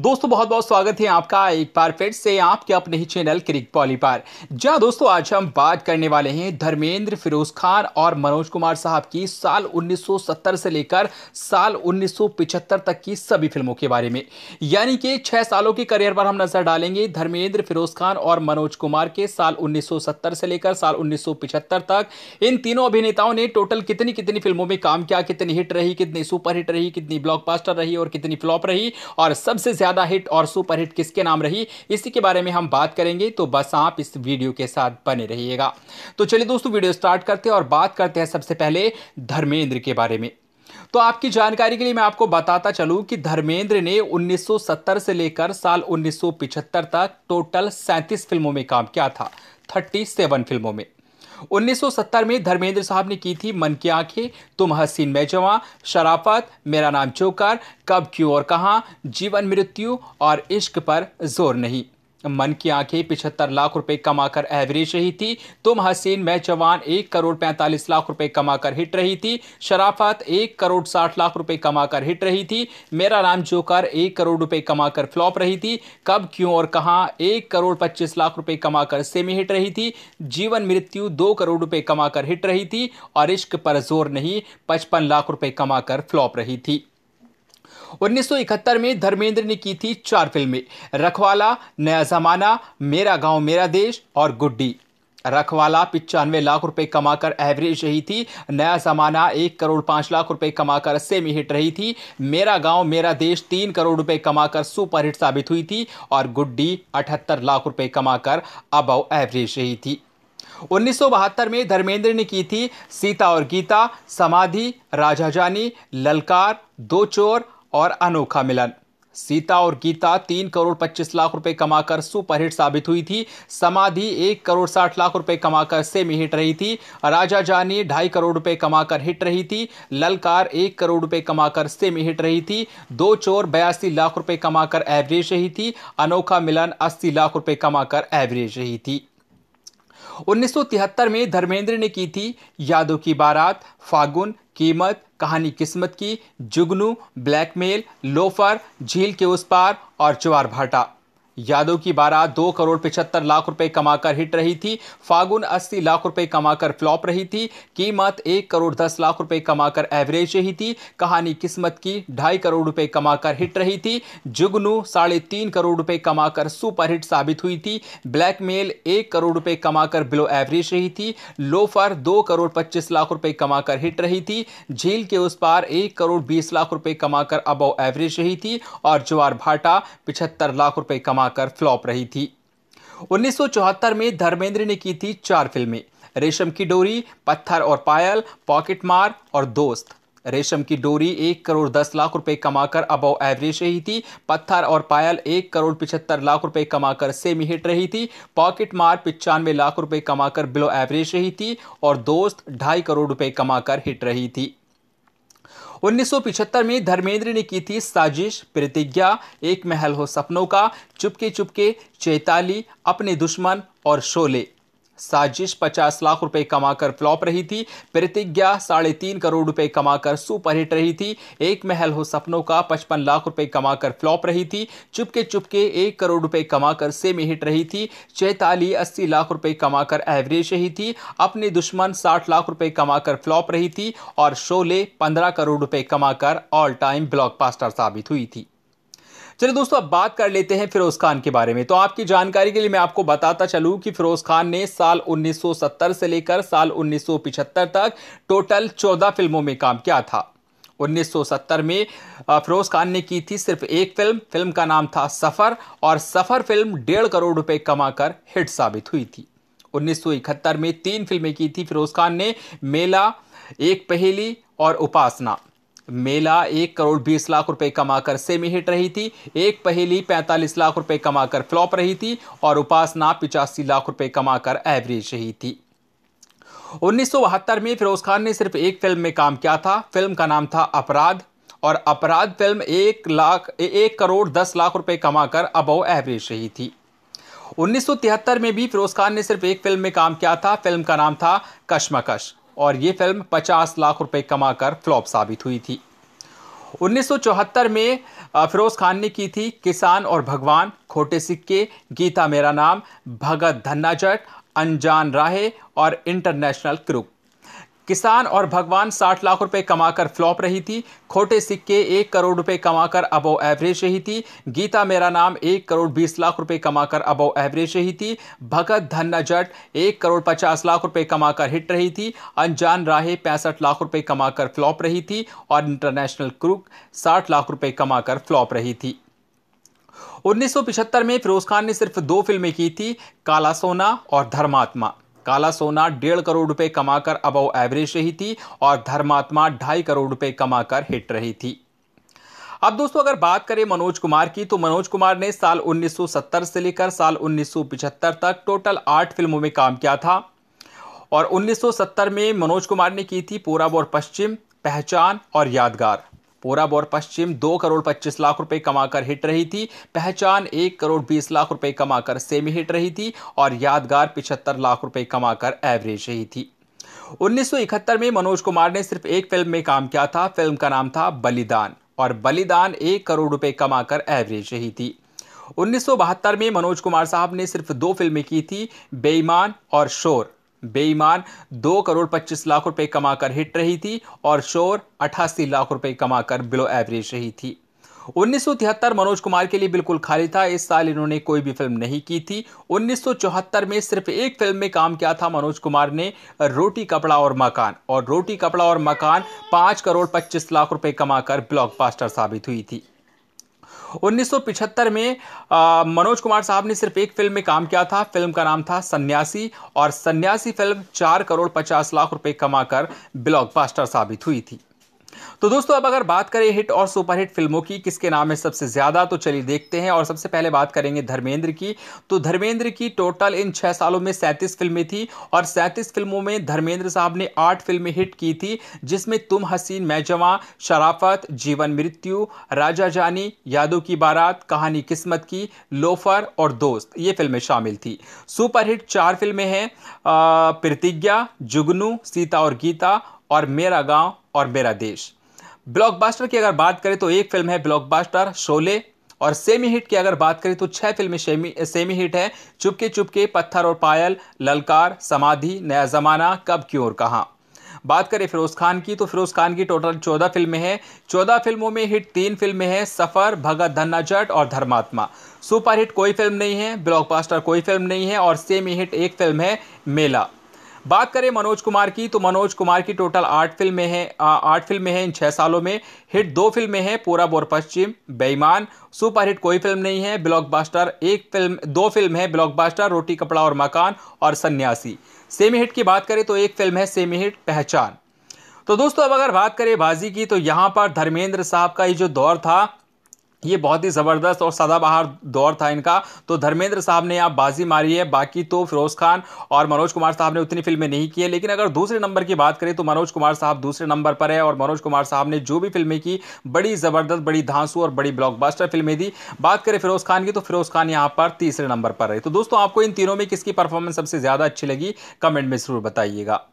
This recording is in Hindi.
दोस्तों बहुत बहुत स्वागत है आपका एक बार फिर से आपके अपने ही चैनल क्रिक पॉली पर जहाँ दोस्तों आज हम बात करने वाले हैं धर्मेंद्र फिरोज खान और मनोज कुमार साहब की साल 1970 से लेकर साल 1975 तक की सभी फिल्मों के बारे में यानी कि छह सालों के करियर पर हम नजर डालेंगे धर्मेंद्र फिरोज खान और मनोज कुमार के साल उन्नीस से लेकर साल उन्नीस तक इन तीनों अभिनेताओं ने टोटल कितनी कितनी फिल्मों में काम किया कितनी हिट रही कितनी सुपरहिट रही कितनी ब्लॉक रही और कितनी फ्लॉप रही और सबसे ज्यादा हिट और सुपर हिट किसके नाम रही इसी के बारे में हम बात करेंगे तो बस आप इस वीडियो के साथ बने रहिएगा तो चलिए दोस्तों वीडियो स्टार्ट करते हैं और बात करते हैं सबसे पहले धर्मेंद्र के बारे में तो आपकी जानकारी के लिए मैं आपको बताता चलूं कि धर्मेंद्र ने 1970 से लेकर साल 1975 तक टोटल 37 फिल्मों में काम किया था 37 फिल्मों में 1970 में धर्मेंद्र साहब ने की थी मन की आंखें तुम हसीन मैं जवा शराफत मेरा नाम चौकर कब क्यों और कहाँ जीवन मृत्यु और इश्क पर जोर नहीं मन की आंखें पिछहत्तर लाख रुपए कमाकर एवरेज रही थी तुम हसीन मैं जवान एक करोड़ पैंतालीस लाख रुपए कमाकर हिट रही थी शराफत एक करोड़ साठ लाख रुपए कमाकर हिट रही थी मेरा नाम जोकर एक करोड़ रुपए कमाकर फ्लॉप रही थी कब क्यों और कहाँ एक करोड़ पच्चीस लाख रुपए कमाकर सेमी हिट रही थी जीवन मृत्यु दो करोड़ रुपए कमाकर हिट रही थी और इश्क पर जोर नहीं पचपन लाख रुपए कमाकर फ्लॉप रही थी 1971 में धर्मेंद्र ने की थी चार फिल्में रखवाला नया जमाना मेरा गांव मेरा देश और गुड्डी रखवाला पिचानवे लाख रुपए कमाकर एवरेज रही थी नया जमाना एक करोड़ पांच लाख रुपए कमाकर सेमी हिट रही थी मेरा गांव मेरा देश तीन करोड़ रुपए कमाकर सुपर हिट साबित हुई थी और गुड्डी अठहत्तर लाख रुपए कमाकर अबव एवरेज रही थी उन्नीस में धर्मेंद्र ने की थी सीता और गीता समाधि राजा जानी ललकार दो चोर और अनोखा मिलन सीता और गीता तीन करोड़ पच्चीस लाख रुपए कमाकर सुपरहिट साबित हुई थी समाधि एक करोड़ साठ लाख रुपए कमाकर सेमी हिट रही थी राजा जानी ढाई करोड़ रुपए कमाकर हिट रही थी ललकार एक करोड़ रुपए कमाकर सेमी हिट रही थी दो चोर बयासी लाख रुपए कमाकर एवरेज रही थी अनोखा मिलन अस्सी लाख रुपए कमाकर एवरेज रही थी 1973 में धर्मेंद्र ने की थी यादों की बारात फागुन कीमत कहानी किस्मत की जुगनू ब्लैकमेल लोफर झील के उस पार और चुवार भाटा यादव की बारात दो करोड़ पिछहत्तर लाख रुपए कमाकर हिट रही थी फागुन अस्सी लाख रुपए कमाकर फ्लॉप रही थी कीमत एक करोड़ दस लाख रुपए कमाकर एवरेज रही थी कहानी किस्मत की ढाई करोड़ रुपए कमाकर हिट रही थी जुगनू साढ़े तीन करोड़ रुपए कमाकर सुपरहिट साबित हुई थी ब्लैकमेल एक करोड़ रुपए कमाकर बिलो एवरेज रही थी लोफर दो करोड़ पच्चीस लाख रुपए कमाकर हिट रही थी झील के उस पार एक करोड़ बीस लाख रुपए कमाकर अबव एवरेज रही थी और ज्वार भाटा पिछहत्तर लाख रुपए कमा कमाकर फ्लॉप रही थी 1974 में धर्मेंद्र ने की थी चार फिल्में रेशम की डोरी पत्थर और पायल पॉकेट मार और दोस्त रेशम की डोरी एक करोड़ दस लाख रुपए कमाकर अबव एवरेज रही थी पत्थर और पायल एक करोड़ पिछहत्तर लाख रुपए कमाकर सेमी हिट रही थी पॉकेट मार पिचानवे लाख रुपए कमाकर बिलो एवरेज रही थी और दोस्त ढाई करोड़ रुपए कमाकर हिट रही थी उन्नीस में धर्मेंद्र ने की थी साजिश प्रतिज्ञा एक महल हो सपनों का चुपके चुपके चैताली अपने दुश्मन और शोले साजिश पचास लाख रुपए कमाकर फ्लॉप रही थी प्रतिज्ञा साढ़े तीन करोड़ रुपए कमाकर सुपरहिट रही थी एक महल हो सपनों का पचपन लाख रुपए कमाकर फ्लॉप रही थी चुपके चुपके एक करोड़ रुपए कमाकर सेमी हिट रही थी चैताली अस्सी लाख रुपए कमाकर एवरेज रही थी अपने दुश्मन साठ लाख रुपए कमाकर फ्लॉप रही थी और शोले पंद्रह करोड़ रुपए कमाकर ऑल टाइम ब्लॉक साबित हुई थी चलिए दोस्तों अब बात कर लेते हैं फिरोज खान के बारे में तो आपकी जानकारी के लिए मैं आपको बताता चलूँ कि फिरोज खान ने साल 1970 से लेकर साल 1975 तक टोटल 14 फिल्मों में काम किया था 1970 में फिरोज खान ने की थी सिर्फ एक फिल्म फिल्म का नाम था सफ़र और सफ़र फिल्म डेढ़ करोड़ रुपए कमाकर हिट साबित हुई थी 1971 में तीन फिल्में की थी फिरोज खान ने मेला एक पहेली और उपासना मेला एक करोड़ बीस लाख रुपए कमाकर सेमी हिट रही थी एक पहेली पैंतालीस लाख रुपए कमाकर फ्लॉप रही थी और उपासना पिचासी लाख रुपए कमाकर एवरेज रही थी उन्नीस में फिरोज खान ने सिर्फ एक फिल्म में काम किया था फिल्म का नाम था अपराध और अपराध फिल्म एक लाख एक करोड़ दस लाख रुपए कमाकर अबव एवरेज रही थी 1973 में भी फिरोज खान ने सिर्फ एक फिल्म में काम किया था फिल्म का नाम था कश्मकश और ये फिल्म 50 लाख रुपए कमाकर फ्लॉप साबित हुई थी 1974 में फिरोज खान ने की थी किसान और भगवान खोटे सिक्के गीता मेरा नाम भगत धन्ना जट अनजान राहे और इंटरनेशनल क्रुक किसान और भगवान 60 लाख रुपए कमाकर फ्लॉप रही थी खोटे सिक्के एक करोड़ रुपए कमाकर अबव एवरेज रही थी गीता मेरा नाम एक करोड़ बीस लाख रुपए कमाकर अबव एवरेज रही थी भगत धन्ना जट एक करोड़ पचास लाख रुपए कमाकर हिट रही थी अनजान राहे पैंसठ लाख रुपए कमाकर फ्लॉप रही थी और इंटरनेशनल क्रूक साठ लाख रुपये कमाकर फ्लॉप रही थी उन्नीस में फिरोज खान ने सिर्फ दो फिल्में की थी काला सोना और धर्मात्मा काला सोना डेढ़ करोड़ रुपए कमाकर अबव एवरेज रही थी और धर्मात्मा ढाई करोड़ रुपए कमाकर हिट रही थी अब दोस्तों अगर बात करें मनोज कुमार की तो मनोज कुमार ने साल 1970 से लेकर साल 1975 तक टोटल आठ फिल्मों में काम किया था और 1970 में मनोज कुमार ने की थी पूरब और पश्चिम पहचान और यादगार पूरब और पश्चिम दो करोड़ पच्चीस लाख रुपए कमाकर हिट रही थी पहचान एक करोड़ बीस लाख रुपए कमाकर सेमी हिट रही थी और यादगार पिछहत्तर लाख रुपए कमाकर एवरेज रही थी 1971 में मनोज कुमार ने सिर्फ एक फिल्म में काम किया था फिल्म का नाम था बलिदान और बलिदान एक करोड़ रुपए कमाकर एवरेज रही थी 1972 में मनोज कुमार साहब ने सिर्फ दो फिल्में की थी बेईमान और शोर बेईमान दो करोड़ पच्चीस लाख रुपए कमाकर हिट रही थी और शोर अठासी लाख रुपए कमाकर बिलो एवरेज रही थी उन्नीस मनोज कुमार के लिए बिल्कुल खाली था इस साल इन्होंने कोई भी फिल्म नहीं की थी 1974 में सिर्फ एक फिल्म में काम किया था मनोज कुमार ने रोटी कपड़ा और मकान और रोटी कपड़ा और मकान पाँच करोड़ पच्चीस लाख रुपए कमाकर ब्लॉकबस्टर साबित हुई थी 1975 में आ, मनोज कुमार साहब ने सिर्फ एक फिल्म में काम किया था फिल्म का नाम था सन्यासी और सन्यासी फिल्म चार करोड़ पचास लाख रुपए कमाकर ब्लॉकबस्टर साबित हुई थी तो दोस्तों अब अगर बात करें हिट और सुपरहिट फिल्मों की किसके नाम है सबसे ज़्यादा तो चलिए देखते हैं और सबसे पहले बात करेंगे धर्मेंद्र की तो धर्मेंद्र की टोटल इन छः सालों में सैंतीस फिल्में थी और सैंतीस फिल्मों में धर्मेंद्र साहब ने आठ फिल्में हिट की थी जिसमें तुम हसीन मैं जवा शराफत जीवन मृत्यु राजा जानी यादों की बारात कहानी किस्मत की लोफर और दोस्त ये फिल्में शामिल थी सुपरहिट चार फिल्में हैं प्रतिज्ञा जुगनू सीता और गीता और मेरा गांव और मेरा देश ब्लॉकबास्टर की अगर बात करें तो एक फिल्म है ब्लॉकबास्टर शोले और सेमी हिट की अगर बात करें तो छह फिल्में सेमी सेमी हिट हैं चुपके चुपके पत्थर और पायल ललकार समाधि नया ज़माना कब क्यों और कहाँ बात करें फिरोज खान की तो फिरोज खान की टोटल चौदह फिल्में हैं चौदह फिल्मों में हिट तीन फिल्में हैं सफ़र भगत धन्ना जट और धर्मात्मा सुपर हिट कोई फिल्म नहीं है ब्लॉकबस्टर कोई फिल्म नहीं है और सेमी हिट एक फिल्म है मेला बात करें मनोज कुमार की तो मनोज कुमार की टोटल आठ फिल्में हैं आठ फिल्में हैं इन छः सालों में हिट दो फिल्में हैं पूरा बोर पश्चिम बेईमान सुपरहिट कोई फिल्म नहीं है ब्लॉकबस्टर एक फिल्म दो फिल्म है ब्लॉकबस्टर रोटी कपड़ा और मकान और सन्यासी सेमी हिट की बात करें तो एक फिल्म है सेमी हिट पहचान तो दोस्तों अब अगर बात करें बाजी की तो यहाँ पर धर्मेंद्र साहब का ये जो दौर था ये बहुत ही ज़बरदस्त और सदाबहार दौर था इनका तो धर्मेंद्र साहब ने आप बाजी मारी है बाकी तो फिरोज खान और मनोज कुमार साहब ने उतनी फिल्में नहीं की है लेकिन अगर दूसरे नंबर की बात करें तो मनोज कुमार साहब दूसरे नंबर पर है और मनोज कुमार साहब ने जो भी फिल्में की बड़ी ज़बरदस्त बड़ी धांसू और बड़ी ब्लॉकबास्टर फिल्में दी बात करें फिरोज खान की तो फिरोज खान यहाँ पर तीसरे नंबर पर रहे तो दोस्तों आपको इन तीनों में किसकी परफॉर्मेंस सबसे ज़्यादा अच्छी लगी कमेंट में ज़रूर बताइएगा